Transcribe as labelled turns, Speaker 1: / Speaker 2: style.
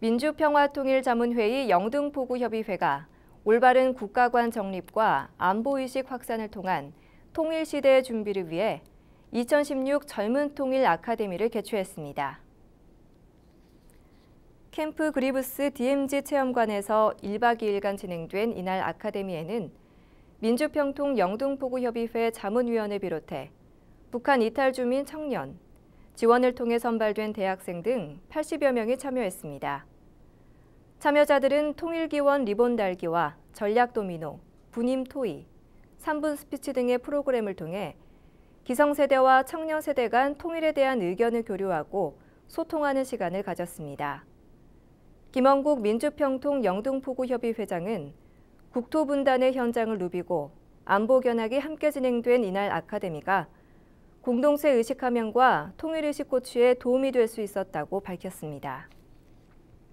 Speaker 1: 민주평화통일자문회의 영등포구협의회가 올바른 국가관 정립과 안보의식 확산을 통한 통일시대 의 준비를 위해 2016 젊은 통일 아카데미를 개최했습니다. 캠프 그리브스 DMZ 체험관에서 1박 2일간 진행된 이날 아카데미에는 민주평통 영등포구협의회 자문위원을 비롯해 북한 이탈 주민 청년, 지원을 통해 선발된 대학생 등 80여 명이 참여했습니다. 참여자들은 통일기원 리본 달기와 전략 도미노, 분임 토이 3분 스피치 등의 프로그램을 통해 기성세대와 청년세대 간 통일에 대한 의견을 교류하고 소통하는 시간을 가졌습니다. 김원국 민주평통 영등포구협의 회장은 국토분단의 현장을 누비고 안보견학이 함께 진행된 이날 아카데미가 공동체 의식 화면과 통일 의식 고취에 도움이 될 수 있었다고 밝혔습니다.